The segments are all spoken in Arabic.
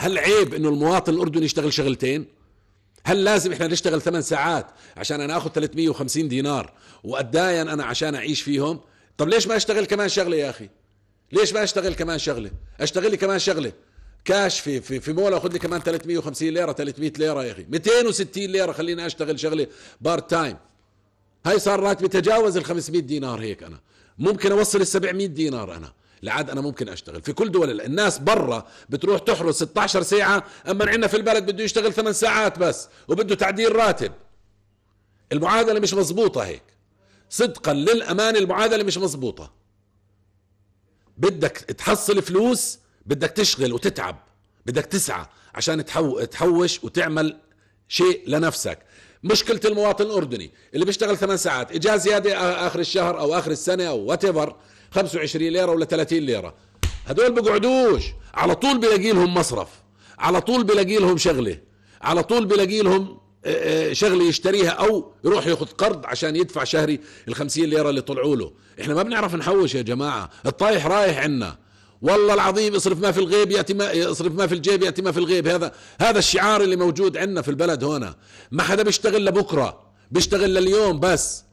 هل عيب انه المواطن الاردني يشتغل شغلتين هل لازم احنا نشتغل ثمان ساعات عشان انا اخذ 350 دينار واتداين انا عشان اعيش فيهم طب ليش ما اشتغل كمان شغله يا اخي ليش ما اشتغل كمان شغله اشتغل لي كمان شغله كاش في في في مول اخذ لي كمان 350 ليره 300 ليره يا اخي 260 ليره خليني اشتغل شغله بارت تايم هاي صار راتبي تجاوز ال 500 دينار هيك انا ممكن اوصل ال 700 دينار انا لعاد انا ممكن اشتغل في كل دول الناس برا بتروح تحرس 16 ساعه اما عندنا في البلد بده يشتغل 8 ساعات بس وبده تعديل راتب المعادله مش مزبوطه هيك صدقا للامانه المعادله مش مزبوطه بدك تحصل فلوس بدك تشغل وتتعب بدك تسعى عشان تحوش وتعمل شيء لنفسك مشكلة المواطن الأردني اللي بيشتغل ثمان ساعات إجازة زيادة آخر الشهر أو آخر السنة أو whatever 25 ليره ولا 30 ليره هدول بيقعدوش على طول بلاقي لهم مصرف على طول بلاقي لهم شغله على طول بلاقي لهم آه، آه، شغله يشتريها او يروح ياخذ قرض عشان يدفع شهري ال ليره اللي طلعوا له احنا ما بنعرف نحوش يا جماعه الطايح رايح عنا والله العظيم اصرف ما في الغيب ياتي ما اصرف ما في الجيب ياتي ما في الغيب هذا هذا الشعار اللي موجود عندنا في البلد هنا ما حدا بيشتغل لبكره بيشتغل لليوم بس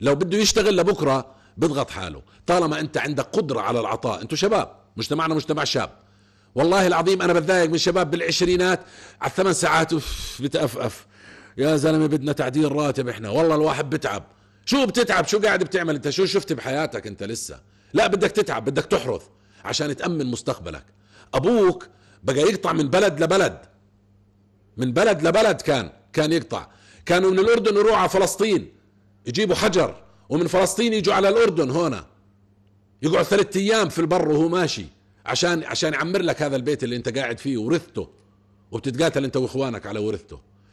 لو بده يشتغل لبكره بضغط حاله طالما انت عندك قدرة على العطاء انتو شباب مجتمعنا مجتمع شاب والله العظيم انا بتضايق من شباب بالعشرينات على الثمان ساعات بتأفأف يا زلمة بدنا تعديل راتب احنا والله الواحد بتعب شو بتتعب شو قاعد بتعمل انت شو شفت بحياتك انت لسه لا بدك تتعب بدك تحرث عشان تأمن مستقبلك ابوك بقى يقطع من بلد لبلد من بلد لبلد كان كان يقطع كانوا من الاردن يروحوا على فلسطين يجيبوا حجر ومن فلسطين يجوا على الأردن هنا يقعد ثلاثة أيام في البر وهو ماشي عشان عشان يعمر لك هذا البيت اللي أنت قاعد فيه ورثته وبتتقاتل أنت وإخوانك على ورثته